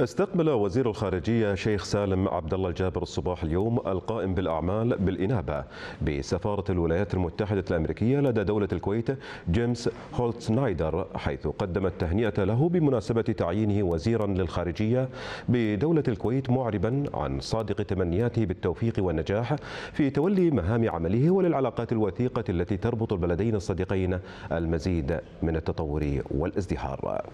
استقبل وزير الخارجية شيخ سالم عبد الله الجابر الصباح اليوم القائم بالأعمال بالإنابة بسفارة الولايات المتحدة الأمريكية لدى دولة الكويت جيمس هولت سنايدر حيث قدم التهنئة له بمناسبة تعيينه وزيرا للخارجية بدولة الكويت معربا عن صادق تمنياته بالتوفيق والنجاح في تولي مهام عمله وللعلاقات الوثيقة التي تربط البلدين الصديقين المزيد من التطور والازدهار